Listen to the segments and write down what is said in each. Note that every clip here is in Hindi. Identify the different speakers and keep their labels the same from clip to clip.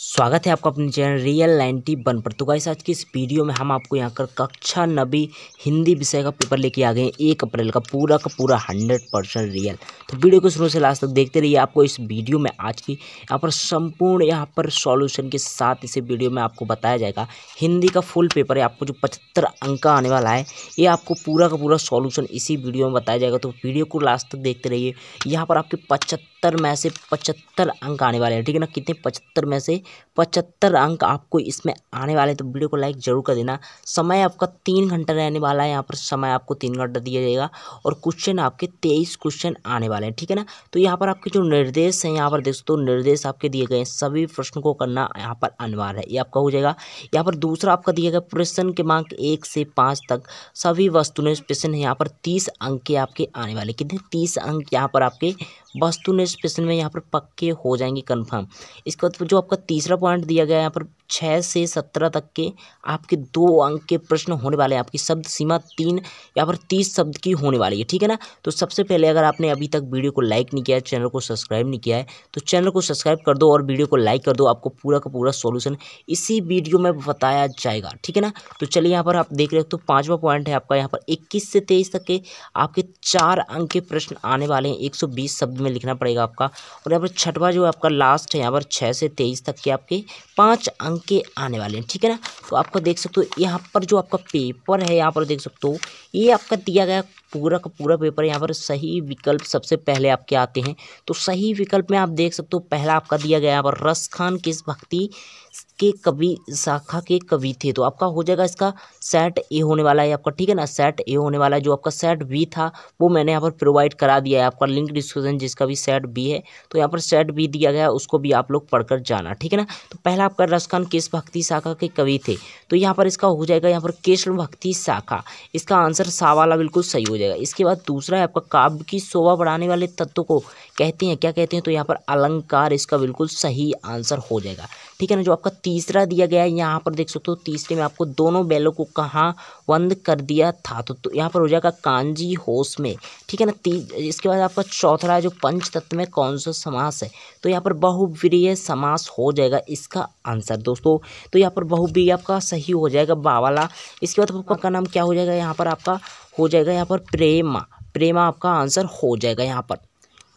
Speaker 1: स्वागत है आपका अपने चैनल रियल नाइन्टी वन पर तो गाइस आज की इस वीडियो में हम आपको यहाँ कर कक्षा नबी हिंदी विषय का पेपर लेके आ गए हैं एक अप्रैल का पूरा का पूरा हंड्रेड परसेंट रियल तो वीडियो को शुरू से लास्ट तक देखते रहिए आपको इस वीडियो में आज की यहाँ पर संपूर्ण यहाँ पर सॉल्यूशन के साथ इसे वीडियो में आपको बताया जाएगा हिंदी का फुल पेपर है आपको जो पचहत्तर अंक आने वाला है ये आपको पूरा का पूरा सॉल्यूशन इसी वीडियो में बताया जाएगा तो वीडियो को लास्ट तक देखते रहिए यहाँ पर आपके पचहत्तर पचहत्तर में से पचहत्तर अंक आने वाले हैं ठीक है ना कितने पचहत्तर में से पचहत्तर अंक आपको इसमें आने वाले तो वीडियो को लाइक ज़रूर कर देना समय आपका तीन घंटा रहने वाला है यहाँ पर समय आपको तीन घंटा दिया जाएगा और क्वेश्चन आपके तेईस क्वेश्चन आने वाले हैं ठीक है ना तो यहाँ पर आपके जो निर्देश हैं यहाँ पर दोस्तों निर्देश आपके दिए गए हैं सभी प्रश्न को करना यहाँ पर अनिवार्य है ये आपका हो जाएगा यहाँ पर दूसरा आपका दिया गया प्रश्न के मार्क एक से पाँच तक सभी ने प्रश्न यहाँ पर तीस अंक के आपके आने वाले कितने तीस अंक यहाँ पर आपके वस्तु ने स्टेशन में यहाँ पर पक्के हो जाएंगे कन्फर्म इसके बाद जो आपका तीसरा पॉइंट दिया गया है यहाँ पर छः से सत्रह तक के आपके दो अंक के प्रश्न होने वाले हैं आपकी शब्द सीमा तीन या फिर तीस शब्द की होने वाली है ठीक है ना तो सबसे पहले अगर आपने अभी तक वीडियो को लाइक नहीं किया है चैनल को सब्सक्राइब नहीं किया है तो चैनल को सब्सक्राइब कर दो और वीडियो को लाइक कर दो आपको पूरा का पूरा सोल्यूशन इसी वीडियो में बताया जाएगा ठीक है ना तो चलिए यहाँ पर आप देख रहे हो तो पाँचवा पॉइंट है आपका यहाँ पर इक्कीस से तेईस तक के आपके चार अंक के प्रश्न आने वाले हैं एक शब्द में लिखना पड़ेगा आपका और यहाँ पर छठवा जो आपका लास्ट है यहाँ पर छः से तेईस तक के आपके पाँच अंक के आने वाले हैं ठीक है ना तो आपको देख सकते हो यहाँ पर जो आपका पेपर है यहाँ पर देख सकते हो ये आपका दिया गया पूरा का पूरा पेपर यहाँ पर सही विकल्प सबसे पहले आपके आते हैं तो सही विकल्प में आप देख सकते हो पहला आपका दिया गया यहाँ पर रस खान किस भक्ति के कवि शाखा के कवि थे तो आपका हो जाएगा इसका सेट ए होने वाला है आपका ठीक है ना सेट ए होने वाला है जो आपका सेट बी था वो मैंने यहाँ पर प्रोवाइड करा दिया है आपका लिंक डिस्क्रिप्शन जिसका भी सेट बी है तो यहाँ पर सेट बी दिया गया है उसको भी आप लोग पढ़कर जाना ठीक है ना तो पहला आपका रसखान किस भक्ति शाखा के कवि थे तो यहाँ पर इसका हो जाएगा यहाँ पर कृष्ण भक्ति शाखा इसका आंसर सा वाला बिल्कुल सही हो जाएगा जाएगा इसके बाद दूसरा है आपका काव्य की शोभा बढ़ाने वाले तत्व को कहते हैं क्या कहते हैं तो यहाँ पर अलंकार इसका बिल्कुल सही आंसर हो जाएगा ठीक है ना जो आपका तीसरा दिया गया है यहाँ पर देख सकते हो तीसरे में आपको दोनों बैलों को कहाँ बंद कर दिया था तो, तो यहाँ पर हो जाएगा कांजी होश में ठीक है ना इसके बाद आपका चौथा जो पंच तत्व में कौन सा समास है तो यहाँ पर बहुव्रीय समास हो जाएगा इसका आंसर दोस्तों तो यहाँ पर बहुव्रीय आपका सही हो जाएगा बावाला इसके बाद आपका नाम क्या हो जाएगा यहाँ पर आपका हो जाएगा यहाँ पर प्रेमा प्रेमा आपका आंसर हो जाएगा यहाँ पर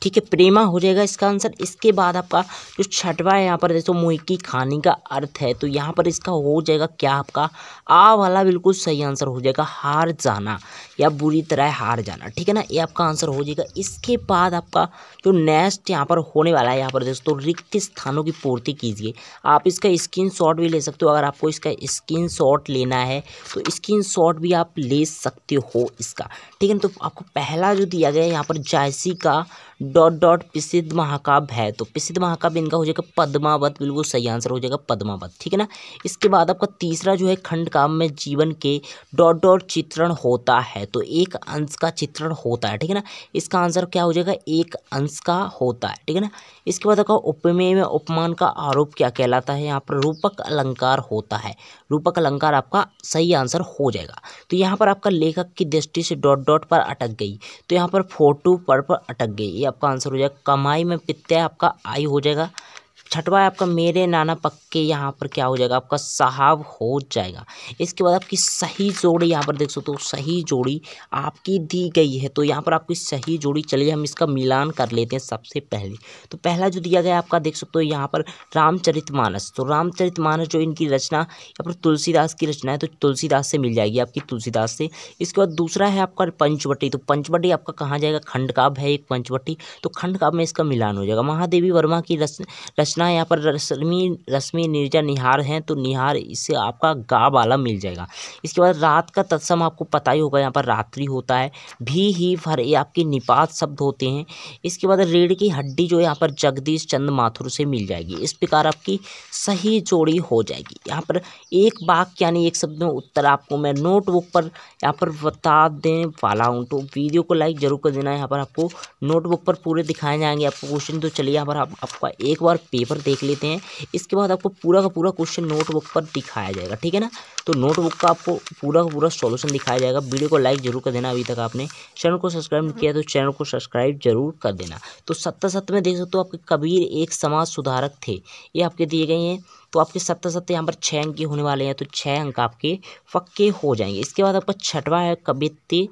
Speaker 1: ठीक है प्रेमा हो जाएगा इसका आंसर इसके बाद आपका जो छठवा है यहाँ पर दोस्तों मोह की खानी का अर्थ है तो यहाँ पर इसका हो जाएगा क्या आपका आ वाला बिल्कुल सही आंसर हो जाएगा हार जाना या बुरी तरह हार जाना ठीक है ना ये आपका आंसर हो जाएगा इसके बाद आपका जो नेक्स्ट यहाँ पर होने वाला है यहाँ पर दोस्तों रिक्त स्थानों की पूर्ति कीजिए आप इसका स्क्रीन भी ले सकते हो अगर आपको इसका स्क्रीन लेना है तो स्क्रीन भी आप ले सकते हो इसका ठीक है तो आपको पहला जो दिया गया यहाँ पर जायसी का डॉट डॉट प्रसिद्ध महाकाव्य है तो प्रसिद्ध महाकाव्य इनका हो जाएगा पद्मावत बिल्कुल सही आंसर हो जाएगा पद्मावत ठीक है ना इसके बाद आपका तीसरा जो है खंड काम में जीवन के डॉट डॉट चित्रण होता है तो एक अंश का चित्रण होता है ठीक है ना इसका आंसर क्या हो जाएगा एक अंश का होता है ठीक है ना इसके बाद आपका उपमेय में उपमान का आरोप क्या कहलाता है यहाँ पर रूपक अलंकार होता है रूपक अलंकार आपका सही आंसर हो जाएगा तो यहाँ पर आपका लेखक की दृष्टि से डॉट डॉट पर अटक गई तो यहाँ पर फोटो पर, पर अटक गई ये आपका आपका आंसर हो जाएगा कमाई में प्रत्यय आपका आई हो जाएगा छठवा है आपका मेरे नाना पक्के यहाँ पर क्या हो जाएगा आपका साहब हो जाएगा इसके बाद आपकी सही जोड़ी यहाँ पर देख सकते हो सही जोड़ी आपकी दी गई है तो यहाँ पर आपकी सही जोड़ी चलिए हम इसका मिलान कर लेते हैं सबसे पहले तो पहला जो दिया गया आपका देख सकते हो यहाँ पर रामचरित मानस तो रामचरित मानस जो इनकी रचना यहाँ पर तुलसीदास की रचना है तो तुलसीदास से मिल जाएगी आपकी तुलसीदास से इसके बाद दूसरा है आपका पंचवटी तो पंचवटी आपका कहाँ जाएगा खंडकाव्य है एक पंचवटी तो खंडकाव में इसका मिलान हो जाएगा महादेवी वर्मा की रचना है यहाँ पर रश्मि रश्मि निर्जा निहार हैं तो निहार इससे आपका गा वाला मिल जाएगा इसके बाद रात का तत्सम आपको पता ही होगा यहाँ पर रात्रि होता है भी ही फर ये आपके निपात शब्द होते हैं इसके बाद रीढ़ की हड्डी जो यहाँ पर जगदीश चंद माथुर से मिल जाएगी इस प्रकार आपकी सही जोड़ी हो जाएगी यहाँ पर एक वाक्य यानी एक शब्द में उत्तर आपको मैं नोटबुक पर यहाँ पर बता देने वाला हूँ तो वीडियो को लाइक जरूर कर देना यहाँ पर आपको नोटबुक पर पूरे दिखाए जाएंगे आपको क्वेश्चन तो चलिए यहाँ पर आप, आपका एक बार पेपर आंसर देख लेते हैं इसके बाद आपको पूरा का पूरा क्वेश्चन नोटबुक पर दिखाया जाएगा ठीक है ना तो नोटबुक का आपको पूरा का पूरा सॉल्यूशन दिखाया जाएगा वीडियो को लाइक जरूर कर देना अभी तक आपने चैनल को सब्सक्राइब नहीं किया तो चैनल को सब्सक्राइब जरूर कर देना तो सत्ता सत्य में देख सकते हो आपके कबीर एक समाज सुधारक थे ये आपके दिए गए हैं तो आपके सत्तर सत्य यहाँ पर छः अंक होने वाले हैं तो छः अंक आपके पक्के हो जाएंगे इसके बाद आपका छठवा है कवित्य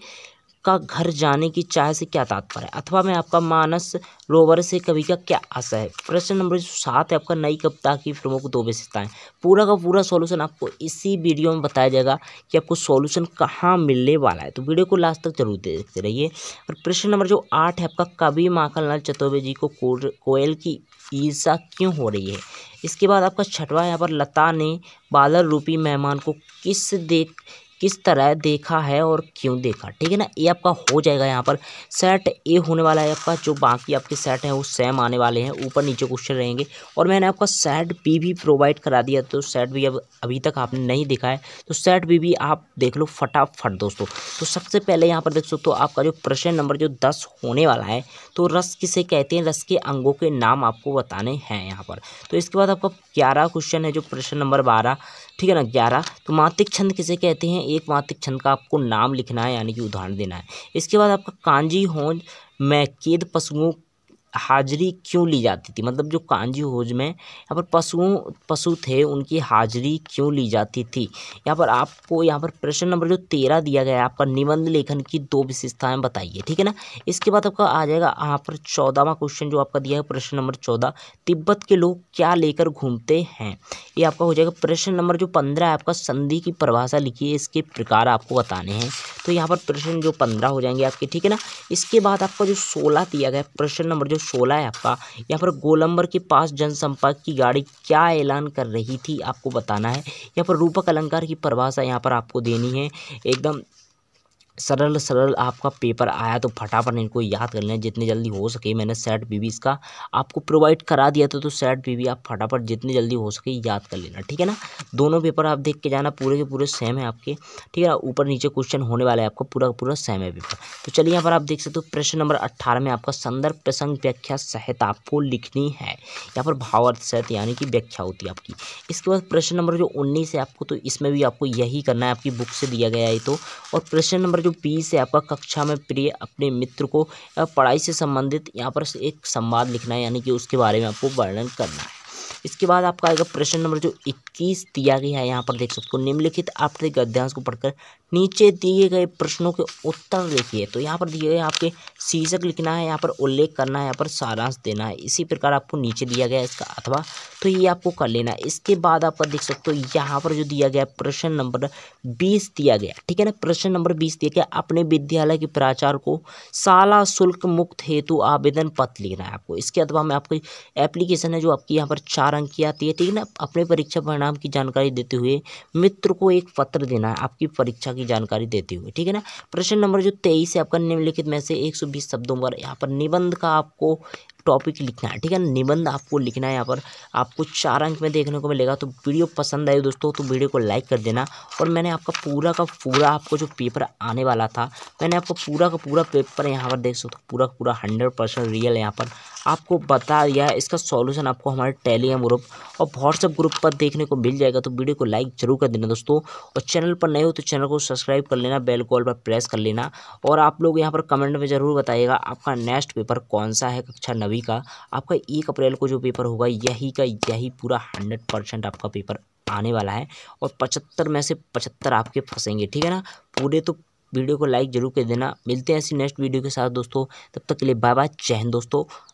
Speaker 1: का घर जाने की चाह से क्या तात्पर्य है अथवा में आपका मानस रोवर से कवि का क्या आशा है प्रश्न नंबर सात है आपका नई कविता की प्रमुख दो विशेषताएं पूरा का पूरा सॉल्यूशन आपको इसी वीडियो में बताया जाएगा कि आपको सॉल्यूशन कहाँ मिलने वाला है तो वीडियो को लास्ट तक जरूर देखते रहिए और प्रश्न नंबर जो आठ है आपका कवि माखन लाल चतुर्वे जी को कोयल की ईर्षा क्यों हो रही है इसके बाद आपका छठवा यहाँ पर लता ने बादल रूपी मेहमान को किस देख किस तरह देखा है और क्यों देखा ठीक है ना ये आपका हो जाएगा यहाँ पर सेट ए होने वाला है आपका जो बाकी आपके सेट हैं वो सेम आने वाले हैं ऊपर नीचे क्वेश्चन रहेंगे और मैंने आपका सेट बी भी प्रोवाइड करा दिया तो सेट भी अब अभी तक आपने नहीं देखा है तो सेट बी भी आप देख लो फटाफट दोस्तों तो सबसे पहले यहाँ पर देख सकते हो तो आपका जो प्रश्न नंबर जो दस होने वाला है तो रस किसे कहते हैं रस के अंगों के नाम आपको बताने हैं यहाँ पर तो इसके बाद आपका ग्यारह क्वेश्चन है जो प्रश्न नंबर बारह ठीक है ना ग्यारह तो मातिक छंद किसे कहते हैं एक मातिक छंद का आपको नाम लिखना है यानी कि उदाहरण देना है इसके बाद आपका कांजी होंज मैकेद पशुओं हाजिरी क्यों ली जाती थी मतलब जो कांजी होज में यहाँ पर पशुओं पशु थे उनकी हाजिरी क्यों ली जाती थी यहाँ पर आपको यहाँ पर प्रश्न नंबर जो तेरह दिया गया है आपका निबंध लेखन की दो विशेषताएं बताइए ठीक है ना इसके बाद आपका आ जाएगा यहाँ पर चौदहवा क्वेश्चन जो आपका दिया है प्रश्न नंबर चौदह तिब्बत के लोग क्या लेकर घूमते हैं ये आपका हो जाएगा प्रश्न नंबर जो पंद्रह है आपका संधि की परिभाषा है इसके प्रकार आपको बताने हैं तो यहाँ पर प्रश्न जो पंद्रह हो जाएंगे आपके ठीक है ना इसके बाद आपका जो सोलह दिया गया प्रश्न नंबर जो सोलह है आपका यहाँ पर गोलंबर के पास जनसंपर्क की गाड़ी क्या ऐलान कर रही थी आपको बताना है यहाँ पर रूपक अलंकार की परिभाषा यहाँ पर आपको देनी है एकदम सरल सरल आपका पेपर आया तो फटाफट इनको याद कर लेना जितनी जल्दी हो सके मैंने सेट बीवी इसका आपको प्रोवाइड करा दिया था तो सेट बीवी आप फटाफट जितनी जल्दी हो सके याद कर लेना ठीक है ना दोनों पेपर आप देख के जाना पूरे के पूरे सेम है आपके ठीक है ना ऊपर नीचे क्वेश्चन होने वाला है आपका पूरा पूरा सेम है पेपर तो चलिए यहाँ पर आप देख सकते हो प्रश्न नंबर अट्ठारह में आपका संदर्भ प्रसंग व्याख्या सहित आपको लिखनी है यहाँ पर भावार्थ सहित यानी कि व्याख्या होती है आपकी इसके बाद प्रश्न नंबर जो उन्नीस है आपको तो इसमें भी आपको यही करना है आपकी बुक से दिया गया है तो और प्रश्न नंबर जो पीस है आपका कक्षा में प्रिय अपने मित्र को पढ़ाई से संबंधित यहाँ पर एक संवाद लिखना है यानी कि उसके बारे में आपको वर्णन करना है इसके बाद आपका आएगा प्रश्न नंबर जो इक्कीस दिया गया है यहाँ पर देख सकते हो निम्नलिखित आपके गद्यांश को पढ़कर नीचे दिए गए प्रश्नों के उत्तर लिखिए तो यहाँ पर दिए गए आपके शीर्षक लिखना है यहाँ पर उल्लेख करना है यहाँ पर सारांश देना है इसी प्रकार आपको नीचे दिया गया है इसका अथवा तो ये आपको कर लेना है इसके बाद आपका देख सकते हो यहाँ पर जो दिया गया प्रश्न नंबर बीस दिया गया ठीक है ना प्रश्न नंबर बीस दिया गया अपने विद्यालय के प्राचार को शाला शुल्क मुक्त हेतु आवेदन पत्र लिखना है आपको इसके अथवा में आपकी एप्लीकेशन है जो आपकी यहाँ पर चार चार अंक की आती है ठीक है ना अपने परीक्षा परिणाम की जानकारी देते हुए मित्र को एक पत्र देना है आपकी परीक्षा की जानकारी देते हुए ठीक है ना प्रश्न नंबर जो तेईस है आपका निम्नलिखित में से एक सौ बीस शब्दों पर यहाँ पर निबंध का आपको टॉपिक लिखना है ठीक है निबंध आपको लिखना है यहाँ पर आपको चार अंक में देखने को मिलेगा तो वीडियो पसंद आई दोस्तों तो वीडियो को लाइक कर देना और मैंने आपका पूरा का पूरा आपको जो पेपर आने वाला था मैंने आपको पूरा का पूरा पेपर यहाँ पर देख सकते हो पूरा पूरा हंड्रेड परसेंट रियल यहाँ पर आपको बता दिया इसका सॉल्यूशन आपको हमारे टेलीग्राम ग्रुप और व्हाट्सएप ग्रुप पर देखने को मिल जाएगा तो वीडियो को लाइक जरूर कर देना दोस्तों और चैनल पर नए हो तो चैनल को सब्सक्राइब कर लेना बेल कॉल पर प्रेस कर लेना और आप लोग यहाँ पर कमेंट में ज़रूर बताइएगा आपका नेक्स्ट पेपर कौन सा है कक्षा नवी सभी का आपका एक अप्रैल को जो पेपर होगा यही का यही पूरा हंड्रेड परसेंट आपका पेपर आने वाला है और पचहत्तर में से पचहत्तर आपके फंसेंगे ठीक है ना पूरे तो वीडियो को लाइक जरूर कर देना मिलते हैं ऐसी नेक्स्ट वीडियो के साथ दोस्तों तब तक के लिए बाय बाय चैन दोस्तों